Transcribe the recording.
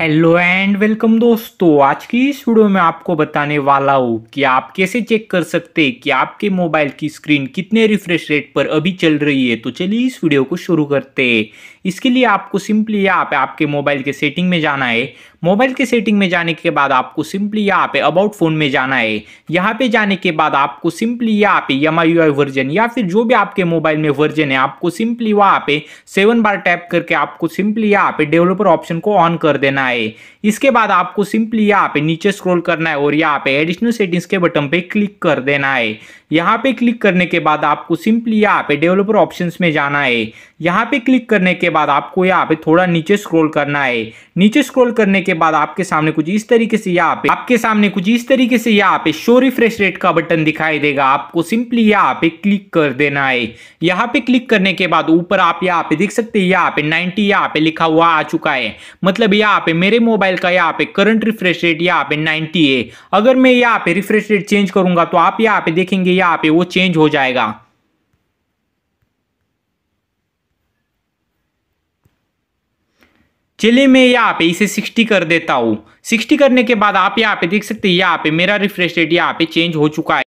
hello and welcome दोस्तों आज की इस वीडियो में आपको बताने वाला हूँ कि आप कैसे चेक कर सकते हैं कि आपके मोबाइल की स्क्रीन कितने रिफ्रेश रेट पर अभी चल रही है तो चलिए इस वीडियो को शुरू करते हैं इसके लिए आपको सिंपली यहाँ पे आपके मोबाइल के सेटिंग में जाना है मोबाइल के सेटिंग में जाने के बाद आपको सिंपली यहाँ पे अबाउट फोन में जाना है यहाँ पे जाने के बाद आपको सिंपली यहाँ पे यम वर्जन या फिर जो भी आपके मोबाइल में वर्जन है आपको सिंपली वहाँ पे सेवन बार टैप करके आपको सिंपली यहाँ पे डेवलपर ऑप्शन को ऑन कर देना है करना है इसके बाद आपको सिंपली यहाँ पे नीचे स्क्रॉल करना है और यहाँ पे एडिशनल सेटिंग्स के बटन पे क्लिक कर देना है यहाँ पे क्लिक करने के बाद आपको सिंपली यहाँ पे डेवलपर ऑप्शंस में जाना है यहाँ पे क्लिक करने के बाद आपको यहाँ पे थोड़ा नीचे स्क्रॉल करना है नीचे स्क्रॉल करने के बाद आपके सामने कुछ इस तरीके से यहाँ पे आपके सामने कुछ इस तरीके से यहाँ पे शो रिफ्रेश रेट का बटन दिखाई देगा आपको सिंपली यहाँ पे क्लिक कर देना है यहाँ पे क्लिक करने के बाद ऊपर आप यहाँ पे देख सकते हैं यहाँ पे नाइनटी यहाँ पे लिखा हुआ आ चुका है मतलब यहाँ पे मेरे मोबाइल का यहाँ पे करंट रिफ्रेश रेट यहाँ पे 90 है अगर मैं यहाँ पे रिफ्रेश रेट चेंज करूंगा तो आप यहाँ पे देखेंगे यहाँ पे वो चेंज हो जाएगा चलिए मैं यहाँ पे इसे 60 कर देता हूँ 60 करने के बाद आप यहाँ पे देख सकते हैं यहाँ पे मेरा रिफ्रेश रेट यहाँ पे चेंज हो चुका है